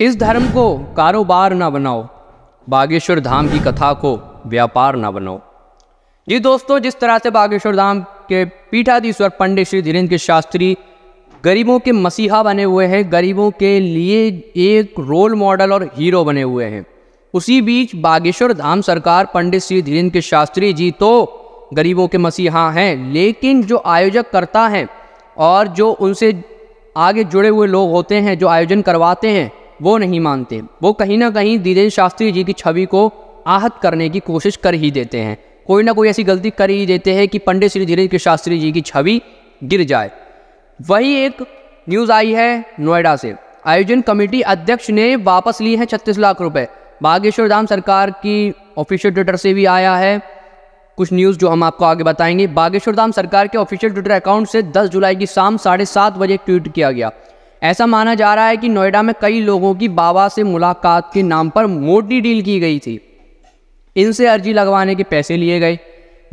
इस धर्म को कारोबार ना बनाओ बागेश्वर धाम की कथा को व्यापार ना बनाओ जी दोस्तों जिस तरह से बागेश्वर धाम के पीठाधीश्वर पंडित श्री धीरेन्द्र शास्त्री गरीबों के मसीहा बने हुए हैं गरीबों के लिए एक रोल मॉडल और हीरो बने हुए हैं उसी बीच बागेश्वर धाम सरकार पंडित श्री धीरेन्द्र के शास्त्री जी तो गरीबों के मसीहा हैं लेकिन जो आयोजक करता है और जो उनसे आगे जुड़े हुए लोग होते हैं जो आयोजन करवाते हैं वो नहीं मानते वो कहीं ना कहीं धीरेन्द्र शास्त्री जी की छवि को आहत करने की कोशिश कर ही देते हैं कोई ना कोई ऐसी गलती कर ही देते हैं कि पंडित श्री धीरेन्द्र शास्त्री जी की छवि गिर जाए वही एक न्यूज़ आई है नोएडा से आयोजन कमेटी अध्यक्ष ने वापस लिए हैं छत्तीस लाख रुपए बागेश्वर धाम सरकार की ऑफिशियल ट्विटर से भी आया है कुछ न्यूज़ जो हम आपको आगे बताएंगे बागेश्वर धाम सरकार के ऑफिशियल ट्विटर अकाउंट से 10 जुलाई की शाम साढ़े सात बजे ट्वीट किया गया ऐसा माना जा रहा है कि नोएडा में कई लोगों की बाबा से मुलाकात के नाम पर मोटी डील की गई थी इनसे अर्जी लगवाने के पैसे लिए गए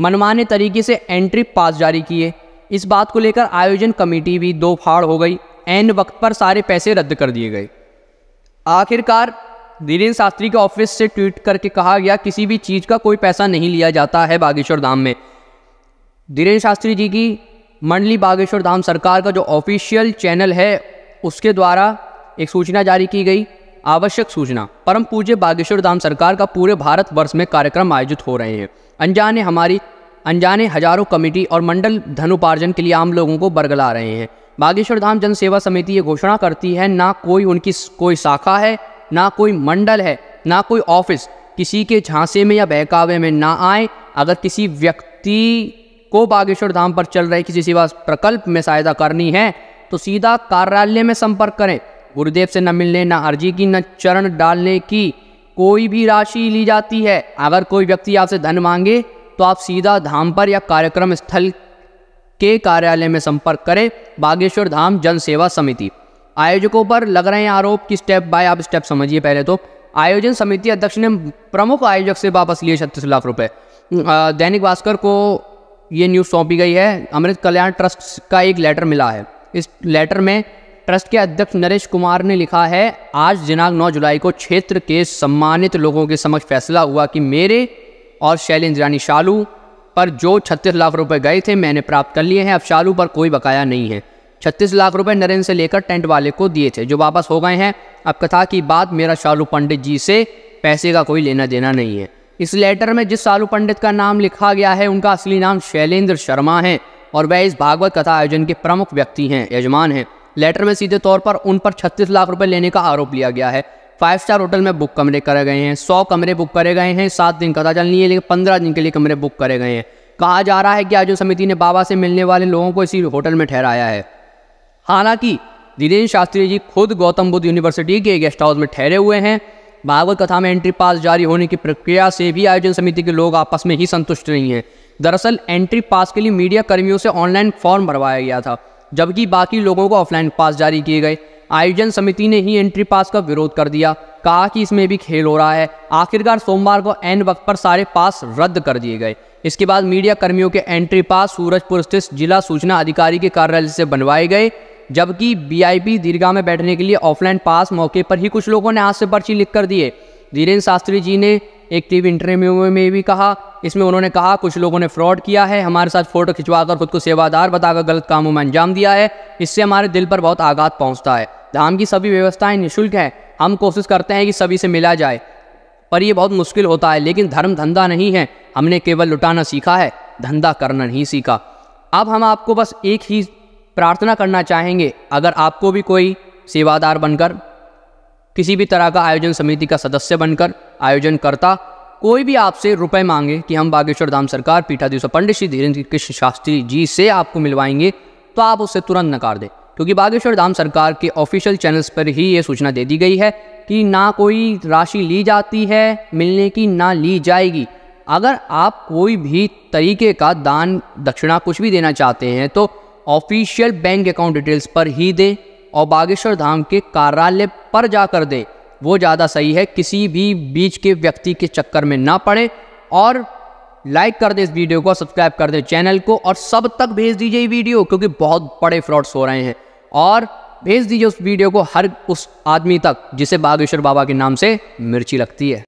मनमाने तरीके से एंट्री पास जारी किए इस बात को लेकर आयोजन कमेटी भी दो फाड़ हो गई एन वक्त पर सारे पैसे रद्द कर दिए गए आखिरकार धीरेन्द्र शास्त्री के ऑफिस से ट्वीट करके कहा गया किसी भी चीज़ का कोई पैसा नहीं लिया जाता है बागेश्वर धाम में धीरेन्द्र शास्त्री जी की मंडली बागेश्वर धाम सरकार का जो ऑफिशियल चैनल है उसके द्वारा एक सूचना जारी की गई आवश्यक सूचना परम पूज्य बागेश्वर धाम सरकार का पूरे भारत वर्ष में कार्यक्रम आयोजित हो रहे हैं अनजाने हमारी अनजाने हजारों कमेटी और मंडल धनुपार्जन के लिए आम लोगों को बरगला रहे हैं बागेश्वर धाम जन सेवा समिति ये घोषणा करती है ना कोई उनकी कोई शाखा है ना कोई मंडल है ना कोई ऑफिस किसी के झांसे में या बहकावे में ना आए अगर किसी व्यक्ति को बागेश्वर धाम पर चल रहे किसी सेवा प्रकल्प में सहायता करनी है तो सीधा कार्यालय में संपर्क करें गुरुदेव से न मिलने न अर्जी की न चरण डालने की कोई भी राशि ली जाती है अगर कोई व्यक्ति आपसे धन मांगे तो आप सीधा धाम पर या कार्यक्रम स्थल के कार्यालय में संपर्क करें बागेश्वर धाम जन सेवा समिति आयोजकों पर लग रहे हैं आरोप कि स्टेप बाय आप स्टेप समझिए पहले तो आयोजन समिति अध्यक्ष ने प्रमुख आयोजक से वापस लिए छत्तीस लाख रुपए दैनिक भास्कर को ये न्यूज़ सौंपी गई है अमृत कल्याण ट्रस्ट का एक लेटर मिला है इस लेटर में ट्रस्ट के अध्यक्ष नरेश कुमार ने लिखा है आज दिनांक 9 जुलाई को क्षेत्र के सम्मानित लोगों के समक्ष फैसला हुआ कि मेरे और शैलेंद्र रानी शालू पर जो छत्तीस लाख रुपए गए थे मैंने प्राप्त कर लिए हैं अब शालू पर कोई बकाया नहीं है छत्तीस लाख रुपए नरेंद्र से लेकर टेंट वाले को दिए थे जो वापस हो गए हैं अब कथा की बात मेरा शालू पंडित जी से पैसे का कोई लेना देना नहीं है इस लेटर में जिस शालू पंडित का नाम लिखा गया है उनका असली नाम शैलेंद्र शर्मा है और वह इस भागवत कथा आयोजन के प्रमुख व्यक्ति हैं यजमान हैं लेटर में सीधे तौर पर उन पर छत्तीस लाख रुपये लेने का आरोप लिया गया है फाइव स्टार होटल में बुक कमरे करे गए हैं सौ कमरे बुक करे गए हैं सात दिन कथा चलनी है लेकिन पंद्रह दिन के लिए कमरे बुक करे गए हैं कहा जा रहा है कि आयोजन समिति ने बाबा से मिलने वाले लोगों को इसी होटल में ठहराया है हालांकि धीरेन्द्र शास्त्री जी खुद गौतम बुद्ध यूनिवर्सिटी के गेस्ट हाउस में ठहरे हुए हैं भागवत कथा में एंट्री पास जारी होने की प्रक्रिया से भी आयोजन समिति के लोग आपस में ही संतुष्ट नहीं है दरअसल एंट्री पास के लिए मीडिया कर्मियों से ऑनलाइन फॉर्म भरवाया गया था जबकि बाकी लोगों को ऑफलाइन पास जारी किए गए आयोजन समिति ने ही एंट्री पास का विरोध कर दिया कहा कि इसमें भी खेल हो रहा है आखिरकार सोमवार को एन वक्त पर सारे पास रद्द कर दिए गए इसके बाद मीडिया कर्मियों के एंट्री पास सूरजपुर स्थित जिला सूचना अधिकारी के कार्यालय से बनवाए गए जबकि वीआईपी दीर्घा में बैठने के लिए ऑफलाइन पास मौके पर ही कुछ लोगों ने हाथ से पर्ची लिख कर दिए धीरेन्द्र शास्त्री जी ने एक टीवी इंटरव्यू में भी कहा इसमें उन्होंने कहा कुछ लोगों ने फ्रॉड किया है हमारे साथ फ़ोटो खिंचवाकर खुद को सेवादार बताकर गलत कामों में अंजाम दिया है इससे हमारे दिल पर बहुत आघात पहुंचता है धाम की सभी व्यवस्थाएं निःशुल्क हैं हम कोशिश करते हैं कि सभी से मिला जाए पर यह बहुत मुश्किल होता है लेकिन धर्म धंधा नहीं है हमने केवल लुटाना सीखा है धंधा करना नहीं सीखा अब हम आपको बस एक ही प्रार्थना करना चाहेंगे अगर आपको भी कोई सेवादार बनकर किसी भी तरह का आयोजन समिति का सदस्य बनकर आयोजनकर्ता कोई भी आपसे रुपए मांगे कि हम बागेश्वर धाम सरकार पीठाधीश पंडित श्री धीरेन्द्र कृष्ण शास्त्री जी से आपको मिलवाएंगे तो आप उससे तुरंत नकार दें क्योंकि बागेश्वर धाम सरकार के ऑफिशियल चैनल्स पर ही ये सूचना दे दी गई है कि ना कोई राशि ली जाती है मिलने की ना ली जाएगी अगर आप कोई भी तरीके का दान दक्षिणा कुछ भी देना चाहते हैं तो ऑफिशियल बैंक अकाउंट डिटेल्स पर ही दें और बागेश्वर धाम के कार्यालय पर जाकर दें वो ज़्यादा सही है किसी भी बीच के व्यक्ति के चक्कर में ना पड़े और लाइक कर दें इस वीडियो को सब्सक्राइब कर दें चैनल को और सब तक भेज दीजिए ये वीडियो क्योंकि बहुत बड़े फ्रॉड्स हो रहे हैं और भेज दीजिए उस वीडियो को हर उस आदमी तक जिसे बागेश्वर बाबा के नाम से मिर्ची लगती है